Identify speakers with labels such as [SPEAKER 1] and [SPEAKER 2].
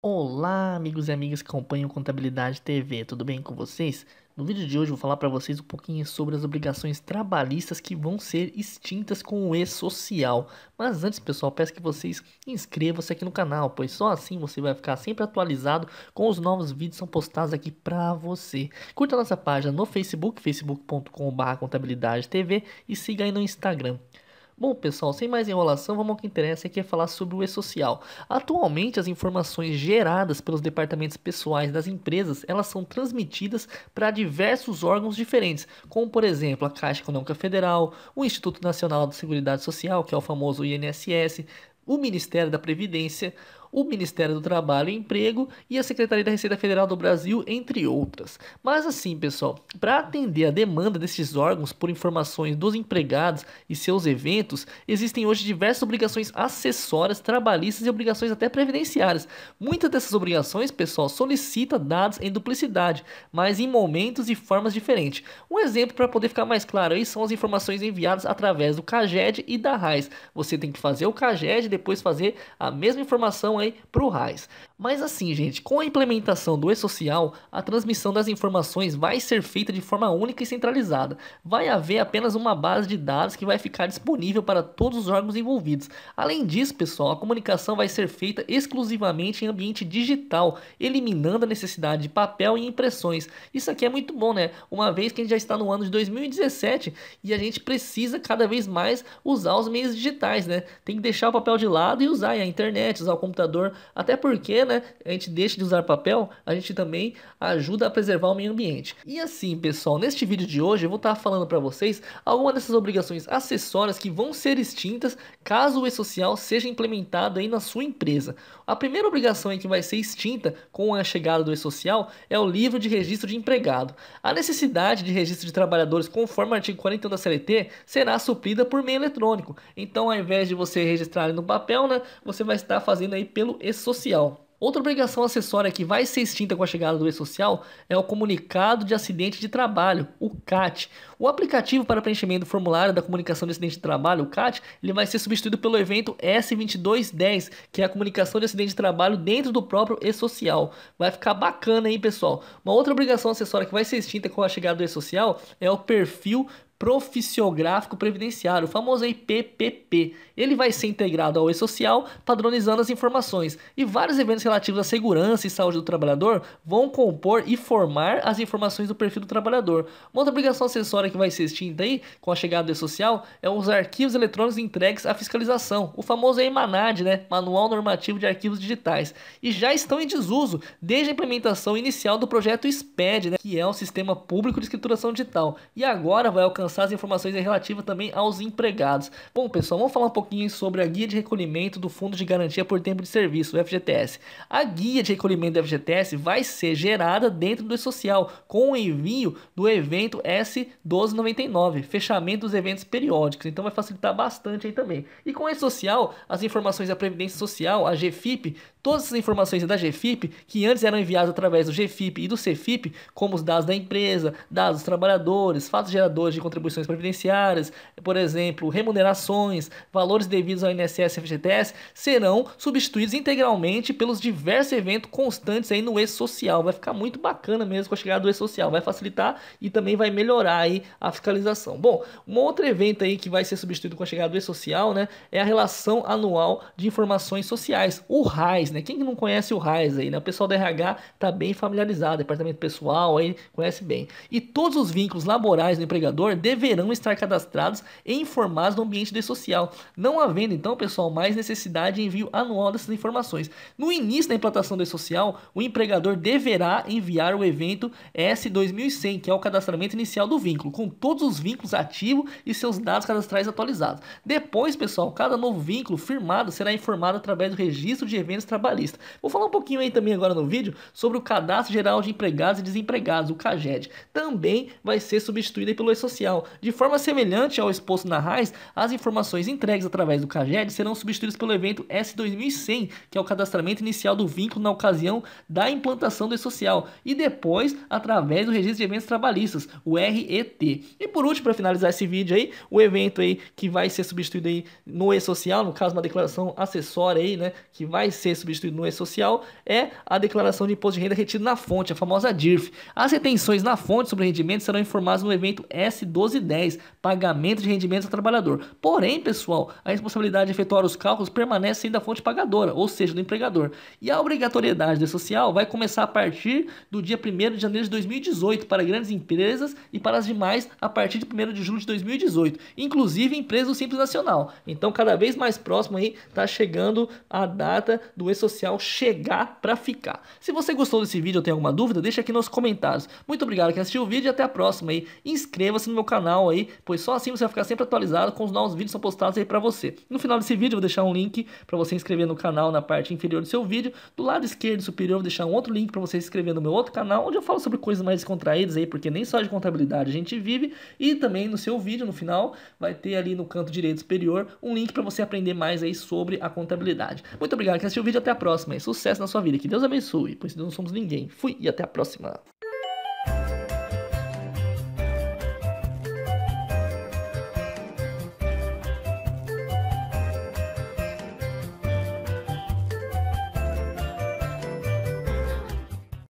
[SPEAKER 1] Olá, amigos e amigas que acompanham Contabilidade TV, tudo bem com vocês? No vídeo de hoje vou falar para vocês um pouquinho sobre as obrigações trabalhistas que vão ser extintas com o e-social. Mas antes, pessoal, peço que vocês inscrevam-se aqui no canal, pois só assim você vai ficar sempre atualizado com os novos vídeos que são postados aqui para você. Curta nossa página no Facebook, facebook.com.br contabilidade TV e siga aí no Instagram. Bom, pessoal, sem mais enrolação, vamos ao que interessa, que é falar sobre o e-social. Atualmente, as informações geradas pelos departamentos pessoais das empresas, elas são transmitidas para diversos órgãos diferentes, como, por exemplo, a Caixa Econômica Federal, o Instituto Nacional de Seguridade Social, que é o famoso INSS, o Ministério da Previdência, o Ministério do Trabalho e Emprego e a Secretaria da Receita Federal do Brasil, entre outras. Mas assim, pessoal, para atender a demanda desses órgãos por informações dos empregados e seus eventos, existem hoje diversas obrigações acessórias, trabalhistas e obrigações até previdenciárias. Muitas dessas obrigações, pessoal, solicita dados em duplicidade, mas em momentos e formas diferentes. Um exemplo para poder ficar mais claro aí são as informações enviadas através do CAGED e da RAIS. Você tem que fazer o CAGED e depois fazer a mesma informação aí para o RAIS. Mas assim, gente, com a implementação do e-social, a transmissão das informações vai ser feita de forma única e centralizada. Vai haver apenas uma base de dados que vai ficar disponível para todos os órgãos envolvidos. Além disso, pessoal, a comunicação vai ser feita exclusivamente em ambiente digital, eliminando a necessidade de papel e impressões. Isso aqui é muito bom, né? Uma vez que a gente já está no ano de 2017 e a gente precisa cada vez mais usar os meios digitais, né? Tem que deixar o papel de lado e usar a internet, usar o computador computador, até porque, né, a gente deixa de usar papel, a gente também ajuda a preservar o meio ambiente. E assim, pessoal, neste vídeo de hoje eu vou estar falando para vocês algumas dessas obrigações acessórias que vão ser extintas caso o e-social seja implementado aí na sua empresa. A primeira obrigação que vai ser extinta com a chegada do e-social é o livro de registro de empregado. A necessidade de registro de trabalhadores conforme o artigo 41 da CLT será suprida por meio eletrônico. Então, ao invés de você registrar no papel, né, você vai estar fazendo aí pelo e-social. Outra obrigação acessória que vai ser extinta com a chegada do e-social é o comunicado de acidente de trabalho, o CAT. O aplicativo para preenchimento do formulário da comunicação de acidente de trabalho, o CAT, ele vai ser substituído pelo evento S2210, que é a comunicação de acidente de trabalho dentro do próprio e-social. Vai ficar bacana aí, pessoal. Uma outra obrigação acessória que vai ser extinta com a chegada do e-social é o perfil Proficiográfico Previdenciário, o famoso IPPP. Ele vai ser integrado ao e-social, padronizando as informações. E vários eventos relativos à segurança e saúde do trabalhador vão compor e formar as informações do perfil do trabalhador. Uma outra obrigação acessória que vai ser extinta aí, com a chegada do E-Social, é os arquivos eletrônicos entregues à fiscalização, o famoso EMANAD, né? Manual Normativo de Arquivos Digitais, e já estão em desuso desde a implementação inicial do projeto SPED, né? que é um sistema público de escrituração digital, e agora vai alcançar as informações relativas também aos empregados. Bom, pessoal, vamos falar um pouquinho sobre a guia de recolhimento do Fundo de Garantia por Tempo de Serviço, o FGTS. A guia de recolhimento do FGTS vai ser gerada dentro do E-Social, com o envio do evento S2 12,99. Fechamento dos eventos periódicos. Então vai facilitar bastante aí também. E com a e social, as informações da Previdência Social, a GFIP, todas essas informações da GFIP, que antes eram enviadas através do GFIP e do CFIP, como os dados da empresa, dados dos trabalhadores, fatos geradores de contribuições previdenciárias, por exemplo, remunerações, valores devidos ao INSS e FGTS, serão substituídos integralmente pelos diversos eventos constantes aí no e-social. Vai ficar muito bacana mesmo com a chegada do e-social. Vai facilitar e também vai melhorar aí a fiscalização. Bom, um outro evento aí que vai ser substituído com a chegada do E-Social, né, é a Relação Anual de Informações Sociais, o RAIS, né? Quem não conhece o RAIS aí, né? O pessoal do RH tá bem familiarizado, departamento pessoal aí conhece bem. E todos os vínculos laborais do empregador deverão estar cadastrados e informados no ambiente do E-Social, não havendo então, pessoal, mais necessidade de envio anual dessas informações. No início da implantação do E-Social, o empregador deverá enviar o evento S2100, que é o cadastramento inicial do vínculo com todos os vínculos ativos e seus dados cadastrais atualizados. Depois, pessoal, cada novo vínculo firmado será informado através do registro de eventos trabalhistas. Vou falar um pouquinho aí também agora no vídeo sobre o Cadastro Geral de Empregados e Desempregados, o CAGED. Também vai ser substituído pelo E-Social. De forma semelhante ao exposto na RAIS, as informações entregues através do CAGED serão substituídas pelo evento S2100, que é o cadastramento inicial do vínculo na ocasião da implantação do E-Social, e depois através do Registro de Eventos Trabalhistas, o RET. E por último, para finalizar esse vídeo aí, o evento aí que vai ser substituído aí no e-social, no caso uma declaração acessória aí, né, que vai ser substituído no e-social, é a declaração de imposto de renda retido na fonte, a famosa DIRF. As retenções na fonte sobre rendimentos serão informadas no evento S1210, pagamento de rendimentos ao trabalhador. Porém, pessoal, a responsabilidade de efetuar os cálculos permanece ainda da fonte pagadora, ou seja, do empregador. E a obrigatoriedade do social vai começar a partir do dia 1 de janeiro de 2018 para grandes empresas e para as demais reais a partir de 1 de julho de 2018, inclusive empresa do Simples Nacional. Então, cada vez mais próximo aí tá chegando a data do E-Social chegar para ficar. Se você gostou desse vídeo ou tem alguma dúvida, deixa aqui nos comentários. Muito obrigado que assistiu o vídeo e até a próxima aí. Inscreva-se no meu canal aí, pois só assim você vai ficar sempre atualizado com os novos vídeos que são postados aí para você. No final desse vídeo, eu vou deixar um link para você inscrever no canal na parte inferior do seu vídeo. Do lado esquerdo superior, eu vou deixar um outro link para você se inscrever no meu outro canal, onde eu falo sobre coisas mais descontraídas aí, porque nem só de contabilidade a gente vive. E também no seu vídeo, no final, vai ter ali no canto direito superior um link para você aprender mais aí sobre a contabilidade. Muito obrigado que assistiu o vídeo, até a próxima. E sucesso na sua vida, que Deus abençoe, pois não somos ninguém. Fui e até a próxima.